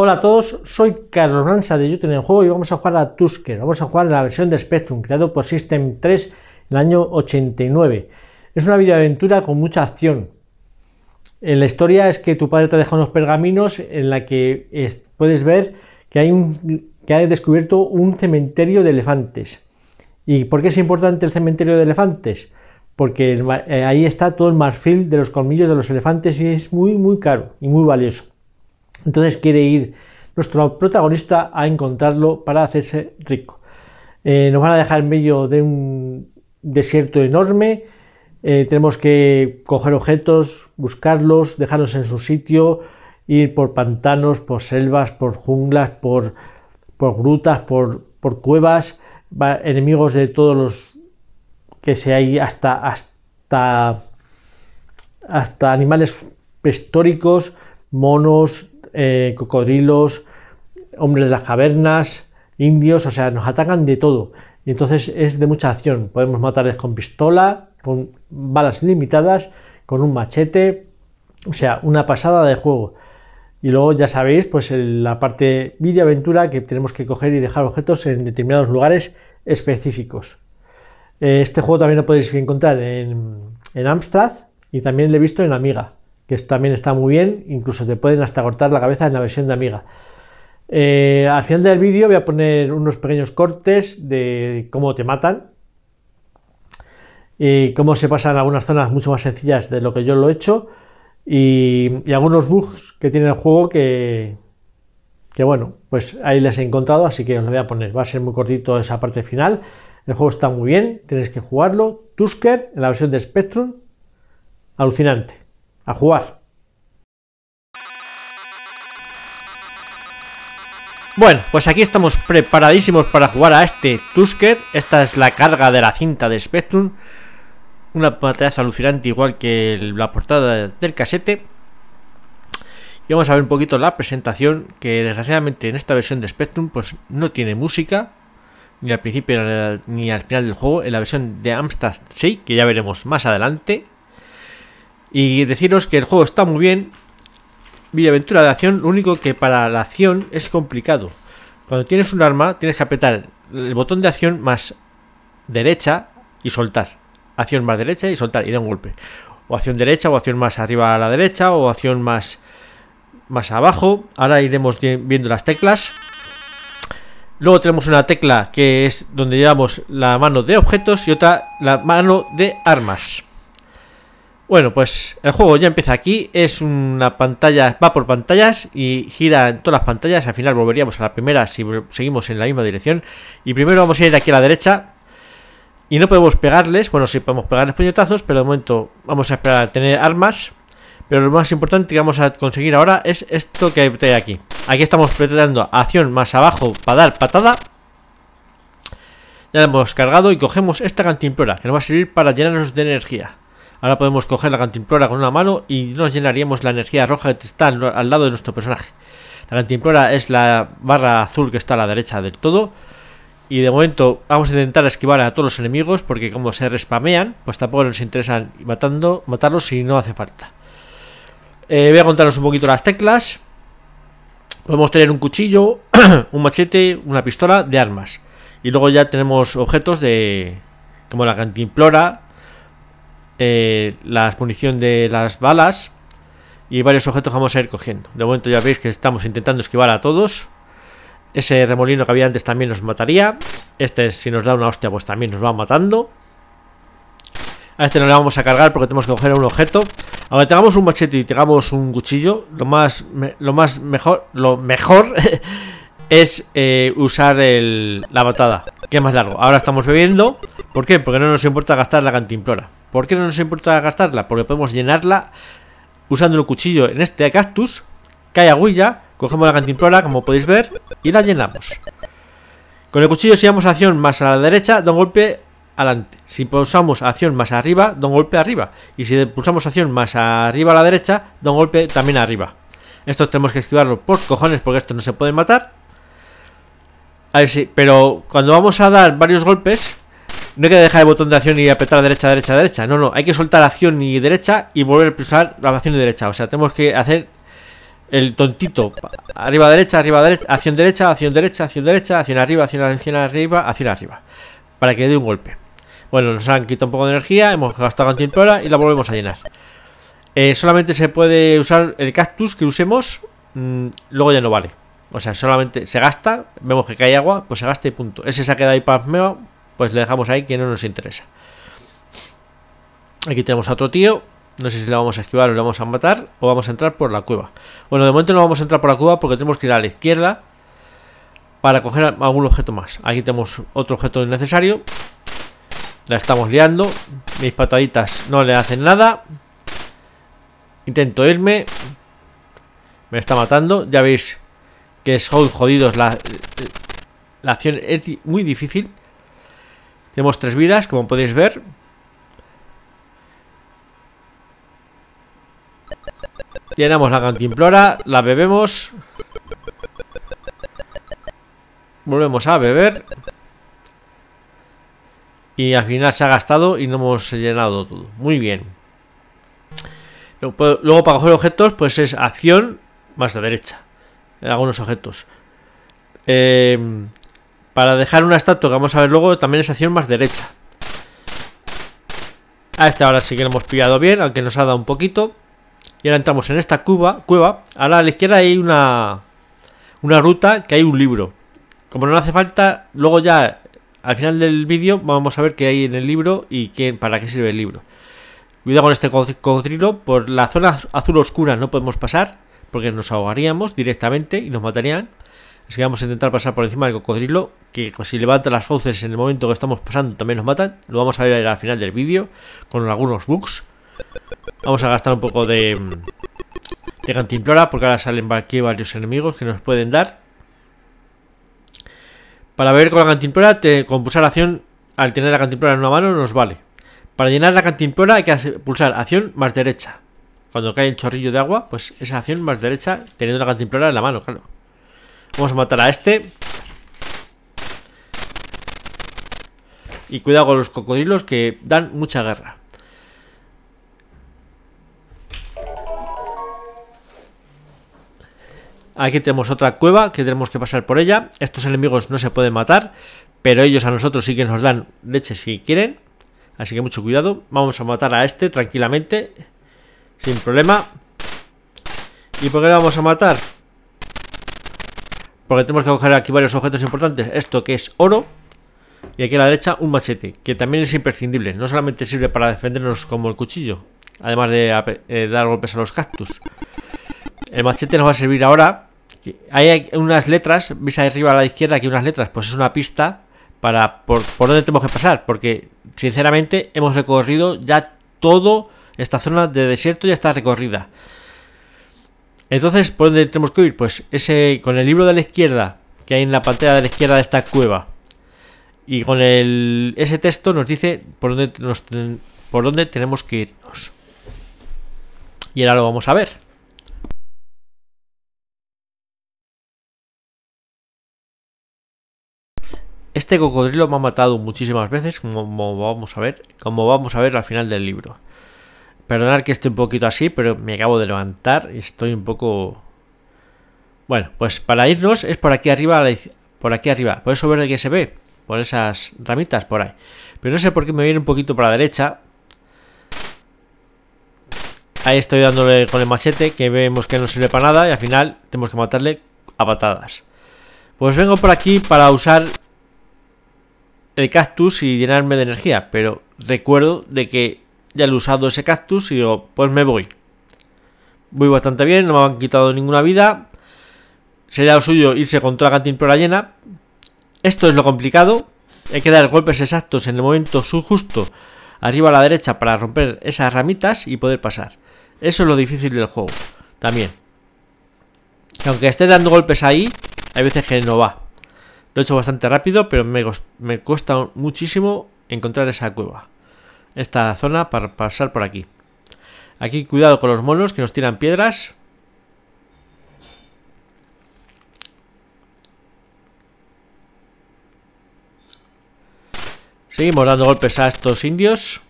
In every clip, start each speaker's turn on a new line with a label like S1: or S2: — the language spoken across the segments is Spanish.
S1: Hola a todos, soy Carlos Lanza de YouTube en el juego y vamos a jugar a Tusker. Vamos a jugar la versión de Spectrum, creado por System 3 en el año 89. Es una videoaventura con mucha acción. Eh, la historia es que tu padre te deja unos pergaminos en la que puedes ver que hay que ha descubierto un cementerio de elefantes. ¿Y por qué es importante el cementerio de elefantes? Porque eh, ahí está todo el marfil de los colmillos de los elefantes y es muy muy caro y muy valioso. Entonces quiere ir nuestro protagonista a encontrarlo para hacerse rico. Eh, nos van a dejar en medio de un desierto enorme. Eh, tenemos que coger objetos, buscarlos, dejarlos en su sitio, ir por pantanos, por selvas, por junglas, por, por grutas, por, por cuevas, enemigos de todos los que se hay hasta, hasta, hasta animales prehistóricos, monos, eh, cocodrilos, hombres de las cavernas, indios, o sea, nos atacan de todo. Y entonces es de mucha acción. Podemos matarles con pistola, con balas limitadas con un machete, o sea, una pasada de juego. Y luego ya sabéis, pues la parte aventura que tenemos que coger y dejar objetos en determinados lugares específicos. Eh, este juego también lo podéis encontrar en, en Amstrad y también lo he visto en Amiga que también está muy bien, incluso te pueden hasta cortar la cabeza en la versión de Amiga. Eh, al final del vídeo voy a poner unos pequeños cortes de cómo te matan y cómo se pasan algunas zonas mucho más sencillas de lo que yo lo he hecho y, algunos bugs que tiene el juego que, que bueno, pues ahí les he encontrado, así que os lo voy a poner. Va a ser muy cortito esa parte final. El juego está muy bien, tienes que jugarlo. Tusker, en la versión de Spectrum, alucinante. A jugar. Bueno, pues aquí estamos preparadísimos para jugar a este Tusker. Esta es la carga de la cinta de Spectrum. Una pantalla alucinante igual que la portada del casete. Y vamos a ver un poquito la presentación que desgraciadamente en esta versión de Spectrum pues no tiene música. Ni al principio ni al final del juego. En la versión de Amstrad 6, que ya veremos más adelante. Y deciros que el juego está muy bien. Videoaventura de acción, lo único que para la acción es complicado. Cuando tienes un arma, tienes que apretar el botón de acción más derecha y soltar. Acción más derecha y soltar y da un golpe. O acción derecha, o acción más arriba a la derecha, o acción más, más abajo. Ahora iremos viendo las teclas. Luego tenemos una tecla que es donde llevamos la mano de objetos y otra la mano de armas. Bueno, pues el juego ya empieza aquí, es una pantalla, va por pantallas y gira en todas las pantallas, al final volveríamos a la primera si seguimos en la misma dirección y primero vamos a ir aquí a la derecha y no podemos pegarles, bueno sí podemos pegarles puñetazos, pero de momento vamos a esperar a tener armas pero lo más importante que vamos a conseguir ahora es esto que hay aquí aquí estamos apretando acción más abajo para dar patada ya hemos cargado y cogemos esta cantimplora que nos va a servir para llenarnos de energía Ahora podemos coger la cantimplora con una mano y nos llenaríamos la energía roja que está al lado de nuestro personaje. La cantimplora es la barra azul que está a la derecha del todo. Y de momento vamos a intentar esquivar a todos los enemigos porque como se respamean, pues tampoco nos interesan matando, matarlos si no hace falta. Eh, voy a contaros un poquito las teclas. Podemos tener un cuchillo, un machete, una pistola de armas. Y luego ya tenemos objetos de como la cantimplora, eh, la munición de las balas y varios objetos vamos a ir cogiendo. De momento ya veis que estamos intentando esquivar a todos. Ese remolino que había antes también nos mataría. Este si nos da una hostia pues también nos va matando. A este no le vamos a cargar porque tenemos que coger un objeto. ahora tengamos un machete y tengamos un cuchillo, lo más, lo más mejor, lo mejor es eh, usar la batada, que es más largo. Ahora estamos bebiendo. ¿Por qué? Porque no nos importa gastar la cantimplora. ¿Por qué no nos importa gastarla? Porque podemos llenarla usando el cuchillo en este cactus, cae agüilla, cogemos la cantimplora, como podéis ver, y la llenamos. Con el cuchillo si damos acción más a la derecha, da un golpe adelante. Si pulsamos acción más arriba, da un golpe arriba. Y si pulsamos acción más arriba a la derecha, da un golpe también arriba. Esto tenemos que esquivarlo por cojones porque esto no se puede matar. A ver si, pero cuando vamos a dar varios golpes, no hay que dejar el botón de acción y apretar derecha, derecha, derecha. No, no, hay que soltar acción y derecha y volver a pulsar la acción y derecha. O sea, tenemos que hacer el tontito. Arriba, derecha, arriba, derecha, acción derecha, acción derecha, acción derecha, acción arriba, acción arriba, acción arriba. Para que dé un golpe. Bueno, nos han quitado un poco de energía, hemos gastado ahora y la volvemos a llenar. Eh, solamente se puede usar el cactus que usemos, mm, luego ya no vale. O sea, solamente se gasta, vemos que cae agua, pues se gasta y punto. Ese se ha quedado ahí para pues le dejamos ahí que no nos interesa. Aquí tenemos a otro tío. No sé si le vamos a esquivar o le vamos a matar o vamos a entrar por la cueva. Bueno, de momento no vamos a entrar por la cueva porque tenemos que ir a la izquierda para coger algún objeto más. Aquí tenemos otro objeto innecesario. La estamos liando. Mis pataditas no le hacen nada. Intento irme. Me está matando. Ya veis que es jodidos. La, la acción es muy difícil. Tenemos tres vidas, como podéis ver. Llenamos la cantimplora, la bebemos. Volvemos a beber. Y al final se ha gastado y no hemos llenado todo. Muy bien. Luego para coger objetos, pues es acción más la derecha. Algunos objetos. Eh, para dejar una estatua que vamos a ver luego, también es acción más derecha. A esta ahora sí que lo hemos pillado bien, aunque nos ha dado un poquito. Y ahora entramos en esta cuba, cueva. Ahora a la izquierda hay una, una ruta que hay un libro. Como no hace falta, luego ya al final del vídeo vamos a ver qué hay en el libro y qué, para qué sirve el libro. Cuidado con este cocodrilo, por la zona azul oscura no podemos pasar porque nos ahogaríamos directamente y nos matarían. Así que vamos a intentar pasar por encima del cocodrilo, que si levanta las fauces en el momento que estamos pasando también nos matan. Lo vamos a ver al final del vídeo, con algunos bugs. Vamos a gastar un poco de, mm, de cantimplora, porque ahora salen aquí varios enemigos que nos pueden dar. Para ver con la cantimplora, te, con pulsar acción, al tener la cantimplora en una mano nos vale. Para llenar la cantimplora hay que pulsar acción más derecha. Cuando cae el chorrillo de agua, pues esa acción más derecha teniendo la cantimplora en la mano, claro. Vamos a matar a este Y cuidado con los cocodrilos que dan mucha guerra Aquí tenemos otra cueva que tenemos que pasar por ella Estos enemigos no se pueden matar Pero ellos a nosotros sí que nos dan leche si quieren Así que mucho cuidado Vamos a matar a este tranquilamente Sin problema ¿Y por qué vamos a matar? Porque tenemos que coger aquí varios objetos importantes. Esto que es oro. Y aquí a la derecha un machete, que también es imprescindible. No solamente sirve para defendernos como el cuchillo, además de eh, dar golpes a los cactus. El machete nos va a servir ahora. Hay unas letras, veis arriba a la izquierda aquí unas letras, pues es una pista para por, donde dónde tenemos que pasar, porque sinceramente hemos recorrido ya todo esta zona de desierto ya está recorrida. Entonces, ¿por dónde tenemos que ir? Pues ese con el libro de la izquierda, que hay en la pantalla de la izquierda de esta cueva. Y con el, ese texto nos dice por dónde, por dónde tenemos que irnos. Y ahora lo vamos a ver. Este cocodrilo me ha matado muchísimas veces, como vamos a ver, como vamos a ver al final del libro. Perdonar que esté un poquito así, pero me acabo de levantar y estoy un poco... Bueno, pues para irnos es por aquí arriba, por aquí arriba, por eso verde que se ve, por esas ramitas por ahí. Pero no sé por qué me viene un poquito para la derecha. Ahí estoy dándole con el machete, que vemos que no sirve para nada y al final tenemos que matarle a patadas. Pues vengo por aquí para usar el cactus y llenarme de energía, pero recuerdo de que ya he usado ese cactus y digo, pues me voy. Voy bastante bien, no me han quitado ninguna vida. Sería lo suyo irse con toda la cantimplora llena. Esto es lo complicado. Hay que dar golpes exactos en el momento justo arriba a la derecha para romper esas ramitas y poder pasar. Eso es lo difícil del juego. También. aunque esté dando golpes ahí, hay veces que no va. Lo he hecho bastante rápido, pero me, me cuesta muchísimo encontrar esa cueva esta zona para pasar por aquí. Aquí cuidado con los monos que nos tiran piedras. Seguimos dando golpes a estos indios.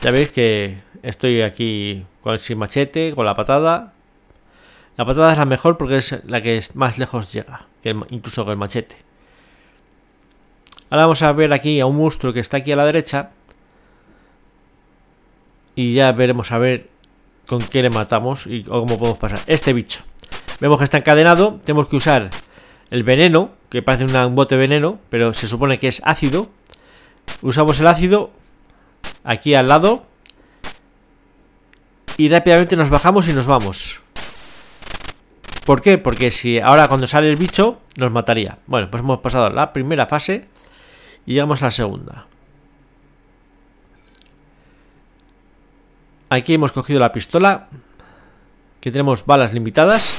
S1: Ya veis que estoy aquí con sin machete, con la patada. La patada es la mejor porque es la que más lejos llega, incluso con el machete. Ahora vamos a ver aquí a un monstruo que está aquí a la derecha. Y ya veremos a ver con qué le matamos y cómo podemos pasar. Este bicho. Vemos que está encadenado. Tenemos que usar el veneno, que parece un bote veneno, pero se supone que es ácido. Usamos el ácido aquí al lado. Y rápidamente nos bajamos y nos vamos. ¿Por qué? Porque si ahora cuando sale el bicho nos mataría. Bueno, pues hemos pasado la primera fase. Y llegamos a la segunda. Aquí hemos cogido la pistola. Que tenemos balas limitadas.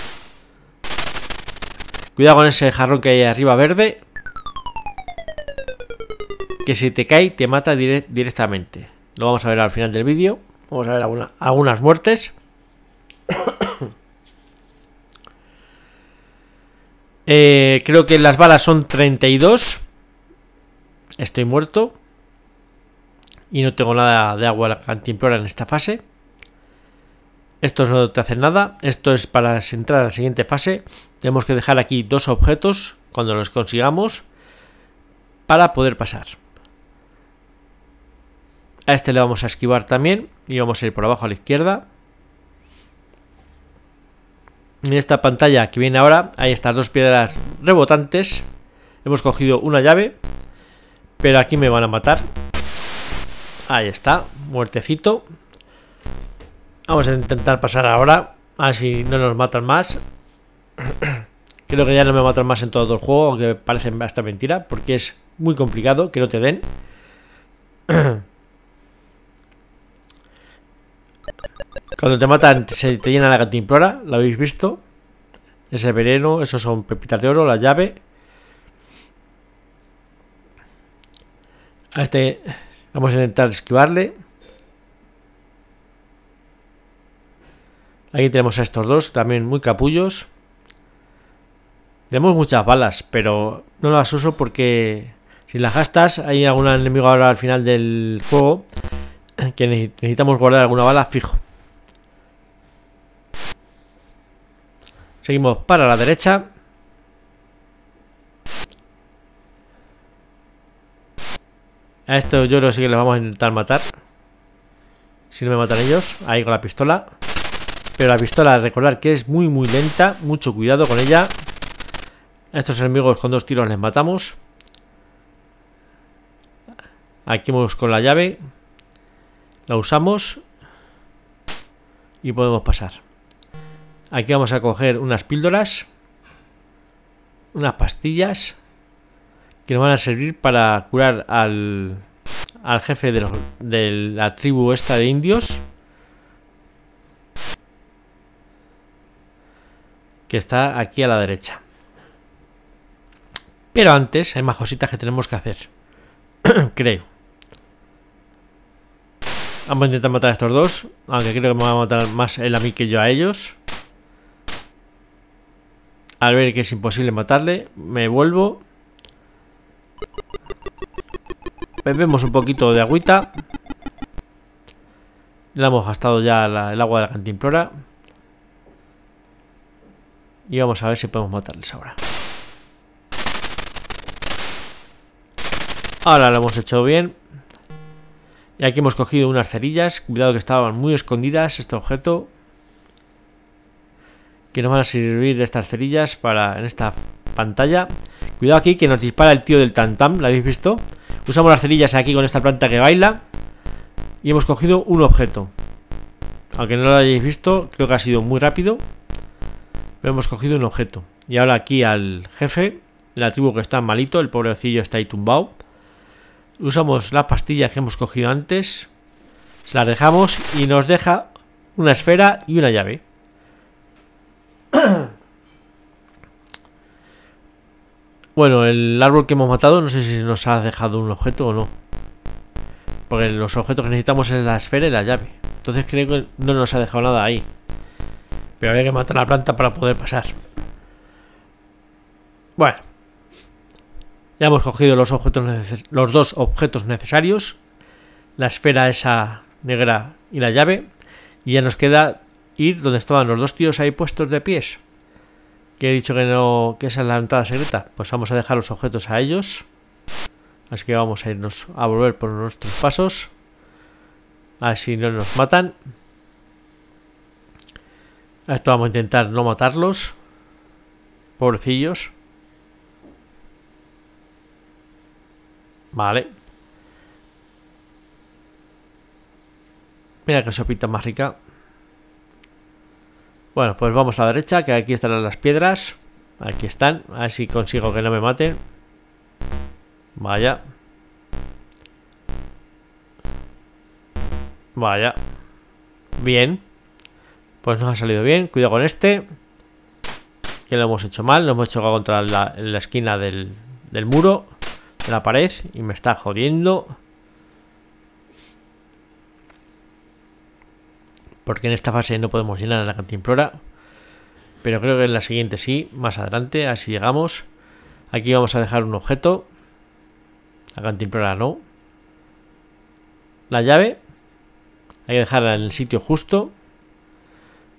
S1: Cuidado con ese jarrón que hay arriba verde. Que si te cae te mata directamente. Lo vamos a ver al final del vídeo. Vamos a ver algunas muertes. Eh, creo que las balas son 32 estoy muerto y no tengo nada de agua cantimplora en esta fase. Estos no te hacen nada. Esto es para entrar a la siguiente fase. Tenemos que dejar aquí dos objetos cuando los consigamos para poder pasar. A este le vamos a esquivar también y vamos a ir por abajo a la izquierda. En esta pantalla que viene ahora hay estas dos piedras rebotantes. Hemos cogido una llave pero aquí me van a matar. Ahí está, muertecito. Vamos a intentar pasar ahora, a ver si no nos matan más. Creo que ya no me matan más en todo el juego, aunque parece hasta mentira, porque es muy complicado que no te den. Cuando te matan se te llena la cantimplora, lo habéis visto. Ese veneno, esos son pepitas de oro, la llave. este vamos a intentar esquivarle. Aquí tenemos a estos dos, también muy capullos. Tenemos muchas balas, pero no las uso porque si las gastas hay algún enemigo ahora al final del juego que necesitamos guardar alguna bala fijo. Seguimos para la derecha. A estos yo creo que sí que los vamos a intentar matar. Si no me matan ellos. Ahí con la pistola. Pero la pistola, recordar que es muy muy lenta. Mucho cuidado con ella. A estos enemigos con dos tiros les matamos. Aquí vamos con la llave. La usamos. Y podemos pasar. Aquí vamos a coger unas píldoras. Unas pastillas que nos van a servir para curar al, al jefe de, de la tribu esta de indios. Que está aquí a la derecha. Pero antes hay más cositas que tenemos que hacer. creo. Vamos a intentar matar a estos dos. Aunque creo que me va a matar más el a mí que yo a ellos. Al ver que es imposible matarle, me vuelvo Bebemos un poquito de agüita. Le hemos gastado ya el agua de la cantimplora. Y vamos a ver si podemos matarles ahora. Ahora lo hemos hecho bien. Y aquí hemos cogido unas cerillas. Cuidado que estaban muy escondidas este objeto. Que nos van a servir estas cerillas para en esta pantalla. Cuidado aquí que nos dispara el tío del tantam, La habéis visto? Usamos las cerillas aquí con esta planta que baila. Y hemos cogido un objeto. Aunque no lo hayáis visto, creo que ha sido muy rápido. Pero hemos cogido un objeto. Y ahora aquí al jefe de la tribu que está malito, el pobrecillo está ahí tumbado. Usamos la pastilla que hemos cogido antes. Se las dejamos y nos deja una esfera y una llave. Bueno, el árbol que hemos matado, no sé si nos ha dejado un objeto o no. Porque los objetos que necesitamos es la esfera y la llave. Entonces creo que no nos ha dejado nada ahí. Pero había que matar la planta para poder pasar. Bueno. Ya hemos cogido los, objetos los dos objetos necesarios. La esfera esa negra y la llave. Y ya nos queda ir donde estaban los dos tíos ahí puestos de pies que he dicho que no que esa es la entrada secreta pues vamos a dejar los objetos a ellos así que vamos a irnos a volver por nuestros pasos así no nos matan esto vamos a intentar no matarlos pobrecillos vale mira que sopita más rica bueno, pues vamos a la derecha, que aquí estarán las piedras. Aquí están. A ver si consigo que no me maten. Vaya. Vaya. Bien. Pues nos ha salido bien. Cuidado con este. Que lo hemos hecho mal. Lo hemos hecho contra la, esquina del muro. De la pared. Y me está jodiendo. porque en esta fase no podemos llenar a la cantimplora, pero creo que en la siguiente sí, más adelante, así llegamos. Aquí vamos a dejar un objeto, la cantimplora no. La llave, hay que dejarla en el sitio justo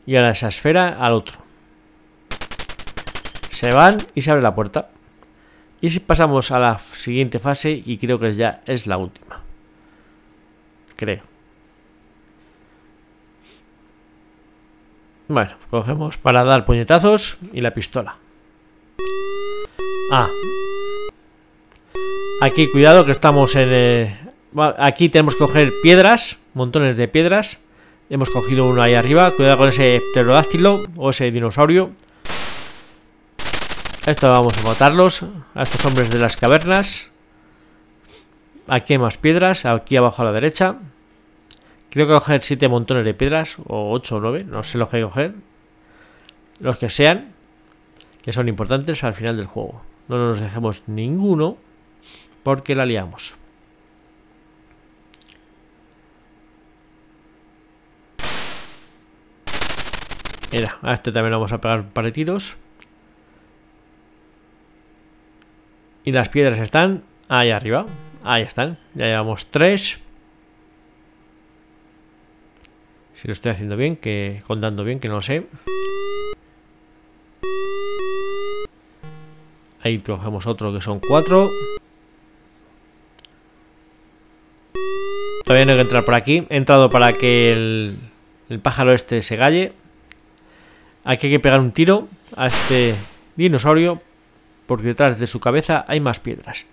S1: y ahora esa esfera al otro. Se van y se abre la puerta. Y si pasamos a la siguiente fase y creo que ya es la última. Creo. Bueno, cogemos para dar puñetazos y la pistola. Ah. Aquí, cuidado que estamos en... Eh, aquí tenemos que coger piedras, montones de piedras. Hemos cogido uno ahí arriba. Cuidado con ese pterodáctilo o ese dinosaurio. Esto vamos a matarlos, a estos hombres de las cavernas. Aquí hay más piedras, aquí abajo a la derecha. Creo que coger 7 montones de piedras, o 8 o 9, no sé los que hay que coger. Los que sean, que son importantes al final del juego. No nos dejemos ninguno, porque la liamos. Mira, a este también lo vamos a pegar un par de tiros. Y las piedras están ahí arriba. Ahí están. Ya llevamos 3. Si lo estoy haciendo bien, que contando bien, que no lo sé. Ahí cogemos otro que son cuatro. Todavía no hay que entrar por aquí. He entrado para que el, el pájaro este se galle. Aquí hay que pegar un tiro a este dinosaurio porque detrás de su cabeza hay más piedras.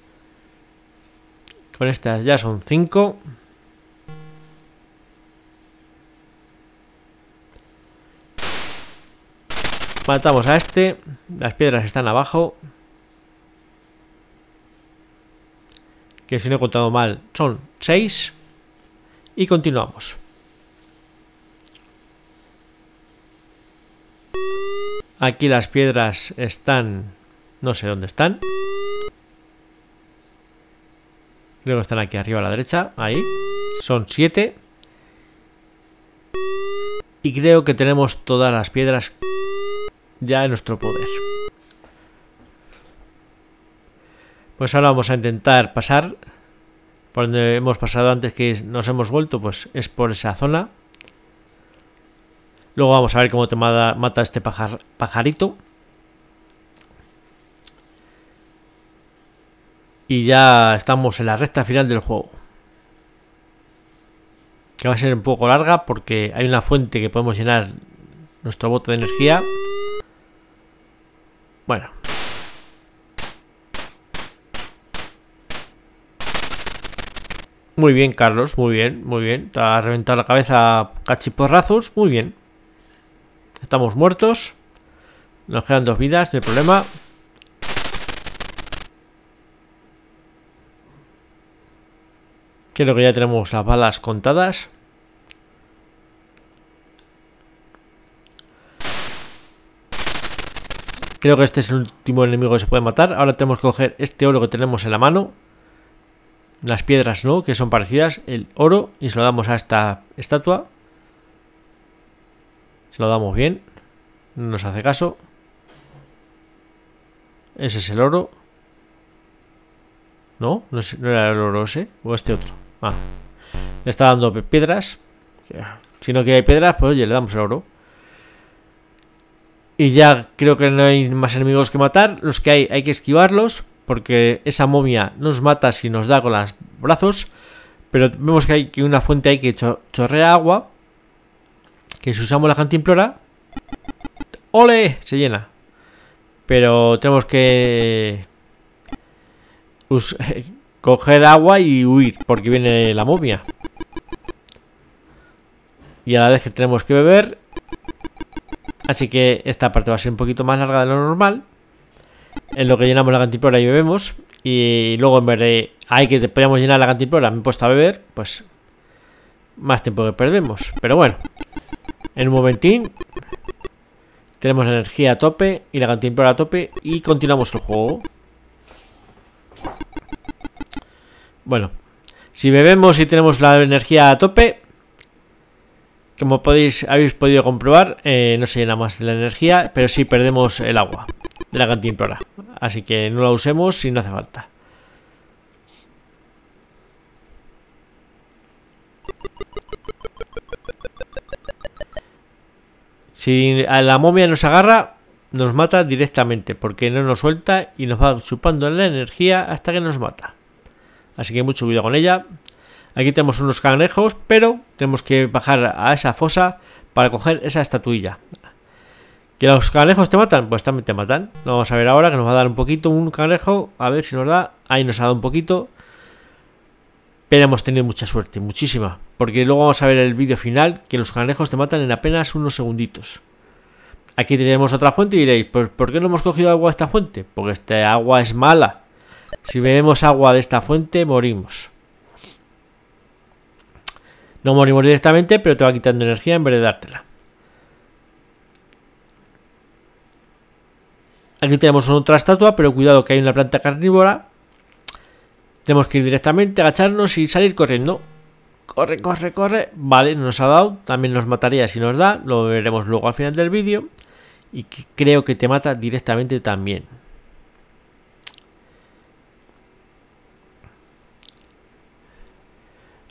S1: Con estas ya son cinco. Matamos a este. Las piedras están abajo. Que si no he contado mal, son 6. Y continuamos. Aquí las piedras están... No sé dónde están. Creo que están aquí arriba a la derecha. Ahí. Son 7. Y creo que tenemos todas las piedras ya en nuestro poder. Pues ahora vamos a intentar pasar por donde hemos pasado antes que nos hemos vuelto, pues es por esa zona. Luego vamos a ver cómo te mata, este pajarito. Y ya estamos en la recta final del juego. Que va a ser un poco larga porque hay una fuente que podemos llenar nuestro bote de energía. Bueno. Muy bien, Carlos, muy bien, muy bien. Te ha reventado la cabeza cachiporrazos, muy bien. Estamos muertos. Nos quedan dos vidas, no hay problema. Creo que ya tenemos las balas contadas. Creo que este es el último enemigo que se puede matar. Ahora tenemos que coger este oro que tenemos en la mano. Las piedras, ¿no? Que son parecidas. El oro. Y se lo damos a esta estatua. Se lo damos bien. No nos hace caso. Ese es el oro. ¿No? No, era el oro ese. O este otro. Ah. Le está dando piedras. Si no quiere piedras, pues oye, le damos el oro. Y ya creo que no hay más enemigos que matar. Los que hay hay que esquivarlos. Porque esa momia nos mata si nos da con los brazos. Pero vemos que hay que una fuente ahí que chorrea agua. Que si usamos la cantimplora... ¡Ole! Se llena. Pero tenemos que... coger agua y huir. Porque viene la momia. Y a la vez que tenemos que beber... Así que esta parte va a ser un poquito más larga de lo normal. En lo que llenamos la cantimplora y bebemos. Y luego en vez de hay que podíamos llenar la cantiplora, me he puesto a beber, pues más tiempo que perdemos. Pero bueno, en un momentín tenemos la energía a tope y la cantimplora a tope y continuamos el juego. Bueno, si bebemos y tenemos la energía a tope, como podéis, habéis podido comprobar, eh, no se llena más de la energía, pero sí perdemos el agua de la cantimplora. Así que no la usemos si no hace falta. Si la momia nos agarra, nos mata directamente, porque no nos suelta y nos va chupando la energía hasta que nos mata. Así que mucho cuidado con ella. Aquí tenemos unos cangrejos, pero tenemos que bajar a esa fosa para coger esa estatuilla. ¿Que los cangrejos te matan? Pues también te matan. Lo vamos a ver ahora, que nos va a dar un poquito un cangrejo. A ver si nos da. Ahí nos ha dado un poquito. Pero hemos tenido mucha suerte, muchísima. Porque luego vamos a ver el vídeo final, que los cangrejos te matan en apenas unos segunditos. Aquí tenemos otra fuente y diréis, pues ¿por qué no hemos cogido agua de esta fuente? Porque esta agua es mala. Si bebemos agua de esta fuente, morimos. No morimos directamente, pero te va quitando energía en vez de dártela. Aquí tenemos otra estatua, pero cuidado que hay una planta carnívora. Tenemos que ir directamente, agacharnos y salir corriendo. Corre, corre, corre. Vale, nos ha dado. También nos mataría si nos da. Lo veremos luego al final del vídeo. Y creo que te mata directamente también.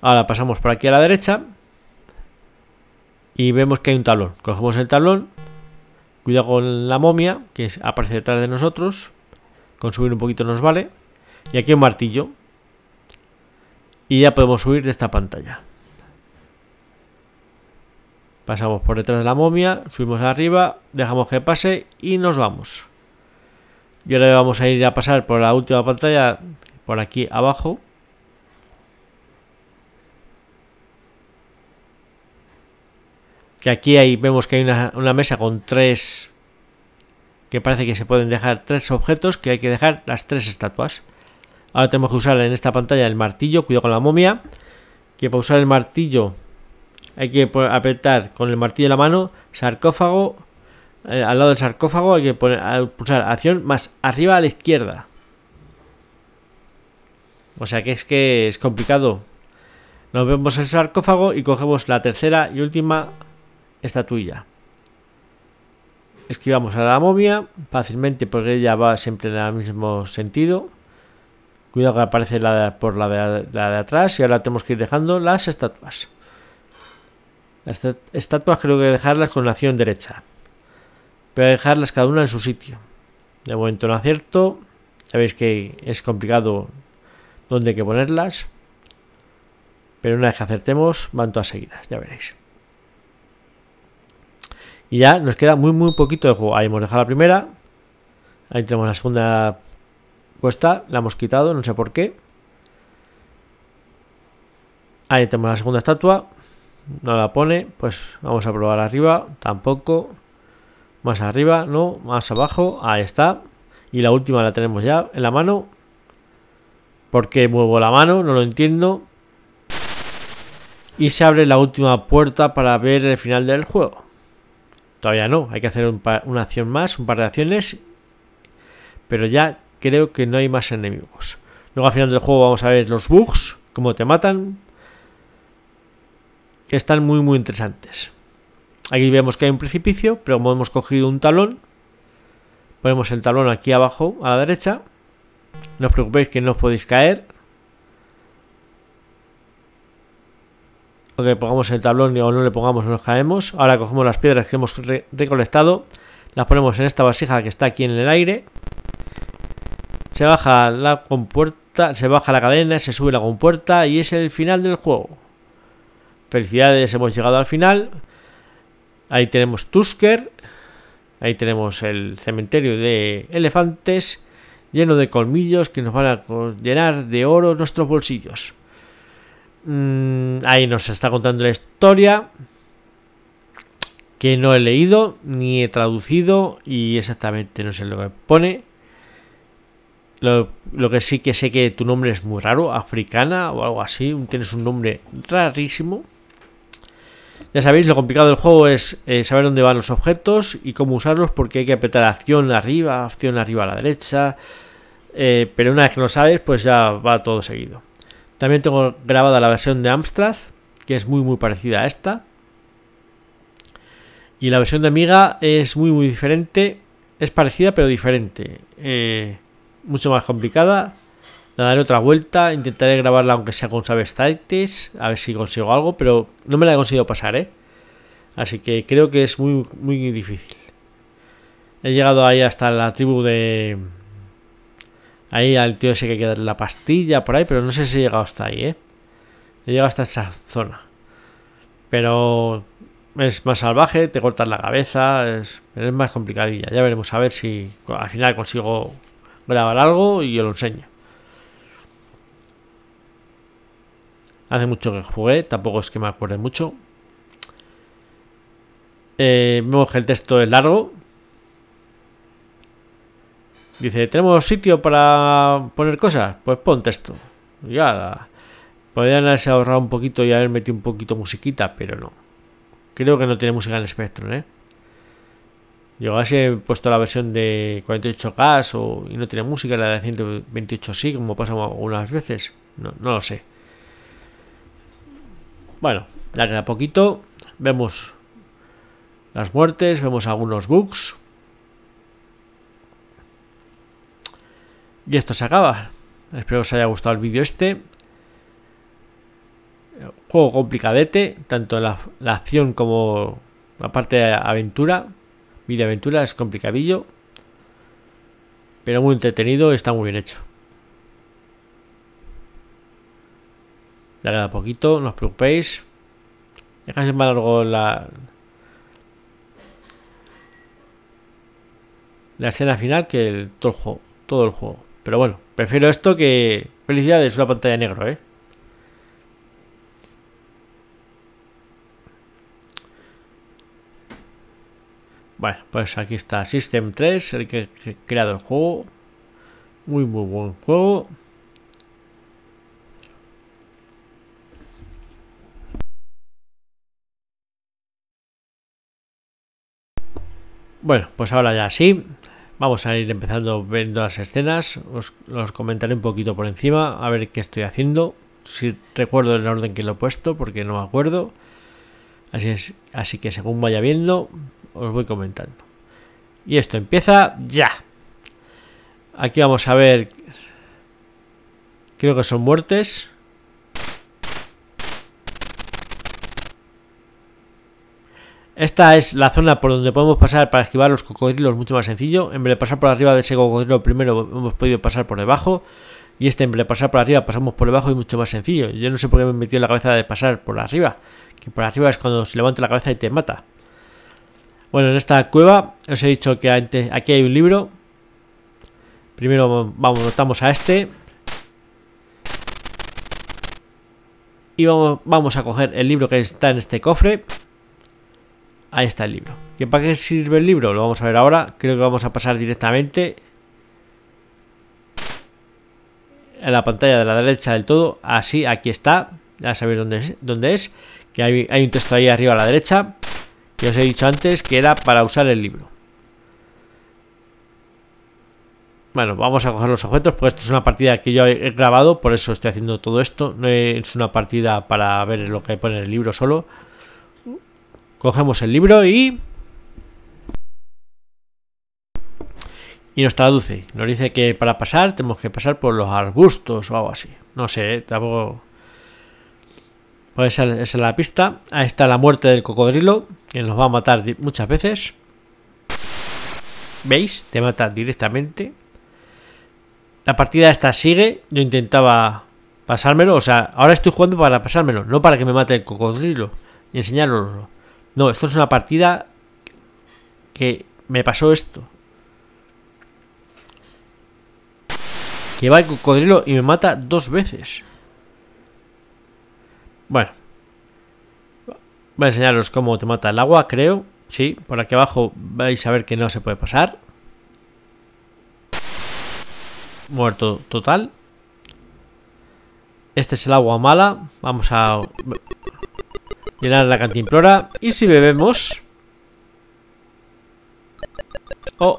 S1: Ahora pasamos por aquí a la derecha y vemos que hay un tablón. Cogemos el tablón, cuidado con la momia que aparece detrás de nosotros, subir un poquito nos vale, y aquí un martillo. Y ya podemos subir de esta pantalla. Pasamos por detrás de la momia, subimos arriba, dejamos que pase y nos vamos. Y ahora vamos a ir a pasar por la última pantalla, por aquí abajo. que aquí hay, vemos que hay una, una mesa con tres, que parece que se pueden dejar tres objetos, que hay que dejar las tres estatuas. Ahora tenemos que usar en esta pantalla el martillo, cuidado con la momia, que para usar el martillo hay que apretar con el martillo la mano, sarcófago, eh, al lado del sarcófago hay que poner, pulsar acción más arriba a la izquierda. O sea que es que es complicado. Nos vemos el sarcófago y cogemos la tercera y última estatuilla. Esquivamos a la momia fácilmente porque ella va siempre en el mismo sentido. Cuidado que aparece la de, por la de, la de, atrás y ahora tenemos que ir dejando las estatuas. Las estatuas creo que dejarlas con la acción derecha. Pero dejarlas cada una en su sitio. De momento no acierto. Ya veis que es complicado dónde hay que ponerlas. Pero una vez que acertemos van todas seguidas, ya veréis. Y ya nos queda muy, muy poquito de juego. Ahí hemos dejado la primera. Ahí tenemos la segunda puesta. La hemos quitado, no sé por qué. Ahí tenemos la segunda estatua. No la pone. Pues vamos a probar arriba. Tampoco. Más arriba, no. Más abajo. Ahí está. Y la última la tenemos ya en la mano. porque muevo la mano? No lo entiendo. Y se abre la última puerta para ver el final del juego. Todavía no, hay que hacer una acción más, un par de acciones, pero ya creo que no hay más enemigos. Luego al final del juego vamos a ver los bugs, cómo te matan, que están muy muy interesantes. Aquí vemos que hay un precipicio, pero como hemos cogido un talón, ponemos el talón aquí abajo a la derecha. No os preocupéis que no os podéis caer. o pongamos el tablón o no le pongamos nos caemos. Ahora cogemos las piedras que hemos recolectado. Las ponemos en esta vasija que está aquí en el aire. Se baja la compuerta, se baja la cadena, se sube la compuerta y es el final del juego. Felicidades, hemos llegado al final. Ahí tenemos Tusker. Ahí tenemos el cementerio de elefantes lleno de colmillos que nos van a llenar de oro nuestros bolsillos. Mm, ahí nos está contando la historia que no he leído ni he traducido y exactamente no sé lo que pone. Lo, que sí que sé que tu nombre es muy raro, africana o algo así, tienes un nombre rarísimo. Ya sabéis, lo complicado del juego es eh, saber dónde van los objetos y cómo usarlos porque hay que apretar acción arriba, acción arriba a la derecha, eh, pero una vez que lo sabes pues ya va todo seguido. También tengo grabada la versión de Amstrad, que es muy muy parecida a esta. Y la versión de Amiga es muy muy diferente, es parecida pero diferente. Eh, mucho más complicada. La daré otra vuelta, intentaré grabarla aunque sea con Saberstites, a ver si consigo algo, pero no me la he conseguido pasar, ¿eh? Así que creo que es muy, muy difícil. He llegado ahí hasta la tribu de, Ahí al tío ese que queda la pastilla por ahí, pero no sé si he llegado hasta ahí, ¿eh? He llegado hasta esa zona. Pero es más salvaje, te cortas la cabeza, es, más complicadilla. Ya veremos a ver si al final consigo grabar algo y yo lo enseño. Hace mucho que jugué, tampoco es que me acuerde mucho. Eh, vemos que el texto es largo, Dice, ¿tenemos sitio para poner cosas? Pues ponte esto. Ya, podrían haberse ahorrado un poquito y haber metido un poquito musiquita, pero no. Creo que no tiene música en el Spectrum, ¿eh? Yo así he puesto la versión de 48K o, y no tiene música, la de 128 sí, como pasa algunas veces. No, no lo sé. Bueno, ya queda poquito. Vemos las muertes, vemos algunos bugs. Y esto se acaba. Espero que os haya gustado el vídeo este. Juego complicadete, tanto la, la acción como la parte de aventura. Video aventura es complicadillo. Pero muy entretenido está muy bien hecho. Ya queda poquito, no os preocupéis. Dejáis más largo la, la escena final que el, todo el juego. Todo el juego. Pero bueno, prefiero esto que felicidades, una pantalla negro, ¿eh? Bueno, pues aquí está System 3, el que ha creado el juego. Muy, muy buen juego. Bueno, pues ahora ya sí. Vamos a ir empezando viendo las escenas, os los comentaré un poquito por encima, a ver qué estoy haciendo, si recuerdo el orden que lo he puesto, porque no me acuerdo. Así, es, así que según vaya viendo, os voy comentando. Y esto empieza ya. Aquí vamos a ver... Creo que son muertes. Esta es la zona por donde podemos pasar para esquivar los cocodrilos mucho más sencillo. En vez de pasar por arriba de ese cocodrilo primero hemos podido pasar por debajo. Y este en vez de pasar por arriba pasamos por debajo y mucho más sencillo. Yo no sé por qué me he metido la cabeza de pasar por arriba. Que por arriba es cuando se levanta la cabeza y te mata. Bueno, en esta cueva os he dicho que aquí hay un libro. Primero vamos, notamos a este. Y vamos, vamos a coger el libro que está en este cofre ahí está el libro. que para qué sirve el libro? Lo vamos a ver ahora. Creo que vamos a pasar directamente a la pantalla de la derecha del todo. Así, aquí está. Ya sabéis dónde es. Dónde es. Que hay, hay un texto ahí arriba a la derecha. Que os he dicho antes que era para usar el libro. Bueno, vamos a coger los objetos, porque esto es una partida que yo he grabado, por eso estoy haciendo todo esto. No es una partida para ver lo que pone en el libro solo. Cogemos el libro y... Y nos traduce. Nos dice que para pasar tenemos que pasar por los arbustos o algo así. No sé, ¿eh? tampoco... esa, es la pista. Ahí está la muerte del cocodrilo, que nos va a matar muchas veces. ¿Veis? Te mata directamente. La partida esta sigue. Yo intentaba pasármelo. O sea, ahora estoy jugando para pasármelo, no para que me mate el cocodrilo y enseñároslo. No, esto es una partida que me pasó esto. Que va el cocodrilo y me mata dos veces. Bueno. Voy a enseñaros cómo te mata el agua, creo. Sí, por aquí abajo vais a ver que no se puede pasar. Muerto total. Este es el agua mala. Vamos a llenar la cantimplora. Y si bebemos... Oh.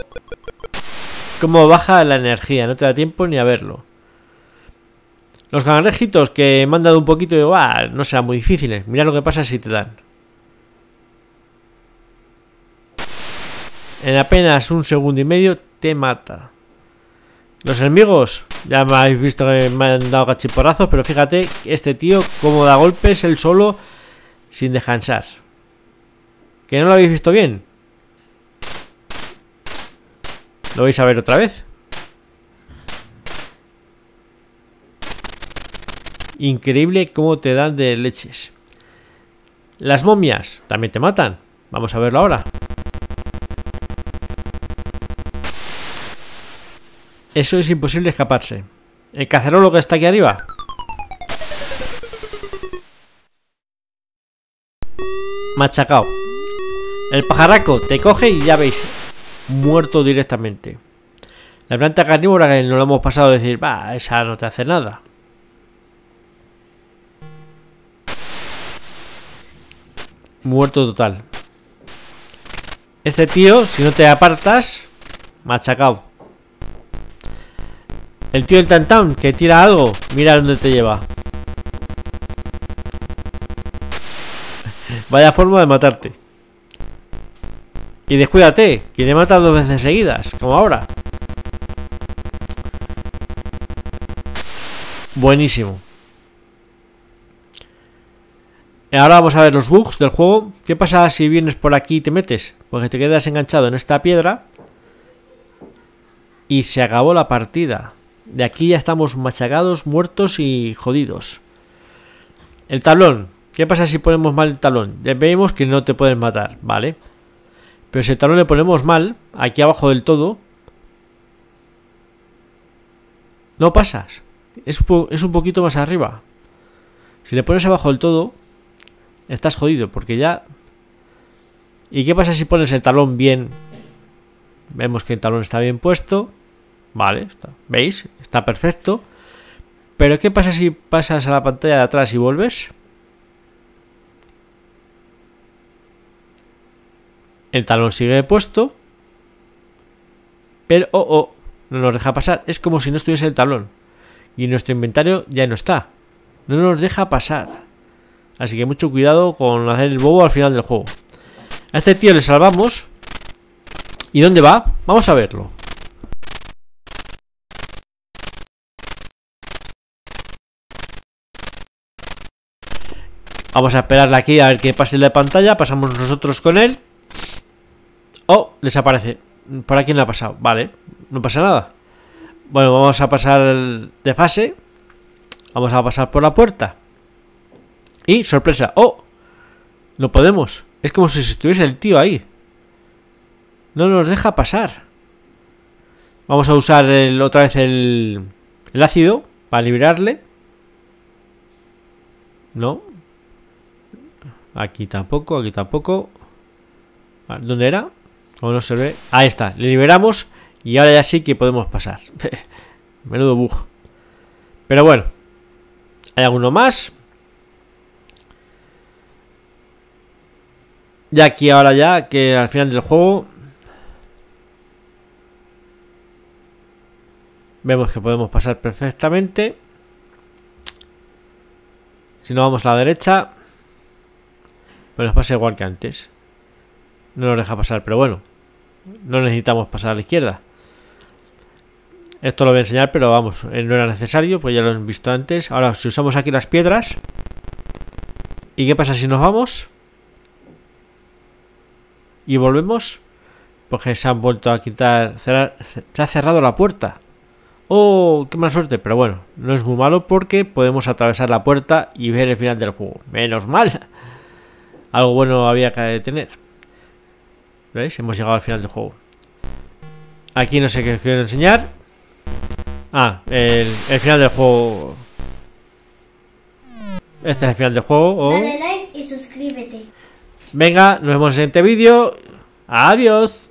S1: Cómo baja la energía. No te da tiempo ni a verlo. Los cangrejitos que me han dado un poquito de... no serán muy difíciles. Mira lo que pasa si te dan. En apenas un segundo y medio te mata. Los enemigos, ya me habéis visto que me han dado cachiporazos pero fíjate, este tío como da golpes él solo sin descansar. ¿Que no lo habéis visto bien? Lo vais a ver otra vez. Increíble cómo te dan de leches. Las momias también te matan. Vamos a verlo ahora. Eso es imposible escaparse. ¿El eh, lo que está aquí arriba? Machacao. El pajaraco te coge y ya veis. Muerto directamente. La planta carnívora que nos lo hemos pasado a decir, va, esa no te hace nada. Muerto total. Este tío, si no te apartas, machacao. El tío del Tantan, que tira algo. Mira dónde te lleva. Vaya forma de matarte. Y descuídate, que le mata dos veces seguidas, como ahora. Buenísimo. Ahora vamos a ver los bugs del juego. ¿Qué pasa si vienes por aquí y te metes? Porque te quedas enganchado en esta piedra. Y se acabó la partida. De aquí ya estamos machacados, muertos y jodidos. El talón ¿Qué pasa si ponemos mal el talón? Ya vemos que no te puedes matar, ¿vale? Pero si el talón le ponemos mal, aquí abajo del todo, no pasas. Es, es un poquito más arriba. Si le pones abajo del todo, estás jodido, porque ya... ¿Y qué pasa si pones el talón bien? Vemos que el talón está bien puesto. Vale, está. ¿veis? Está perfecto. Pero ¿qué pasa si pasas a la pantalla de atrás y vuelves? El talón sigue puesto. Pero, oh, oh, no nos deja pasar. Es como si no estuviese el talón. Y nuestro inventario ya no está. No nos deja pasar. Así que mucho cuidado con hacer el bobo al final del juego. A este tío le salvamos. ¿Y dónde va? Vamos a verlo. Vamos a esperarle aquí a ver que pase la pantalla. Pasamos nosotros con él. Oh, desaparece. ¿Para quién le ha pasado? Vale, no pasa nada. Bueno, vamos a pasar de fase. Vamos a pasar por la puerta. Y, sorpresa, ¡oh! No podemos. Es como si estuviese el tío ahí. No nos deja pasar. Vamos a usar el, otra vez el, el ácido para liberarle. No, Aquí tampoco, aquí tampoco. Ah, ¿Dónde era? Como no se ve? Ahí está, le liberamos y ahora ya sí que podemos pasar. Menudo bug. Pero bueno. ¿Hay alguno más? Y aquí ahora ya, que al final del juego... Vemos que podemos pasar perfectamente. Si no vamos a la derecha... Pero nos pasa igual que antes. No nos deja pasar, pero bueno. No necesitamos pasar a la izquierda. Esto lo voy a enseñar, pero vamos, eh, no era necesario, pues ya lo hemos visto antes. Ahora, si usamos aquí las piedras... ¿Y qué pasa si nos vamos? ¿Y volvemos? Porque se han vuelto a quitar... se ha cerrado la puerta. ¡Oh, qué mala suerte! Pero bueno, no es muy malo porque podemos atravesar la puerta y ver el final del juego. ¡Menos mal! Algo bueno había que tener. ¿Veis? Hemos llegado al final del juego. Aquí no sé qué os quiero enseñar. Ah, el, final del juego. Este es el final del juego. Oh. Dale like y suscríbete. Venga, nos vemos en el siguiente vídeo. Adiós.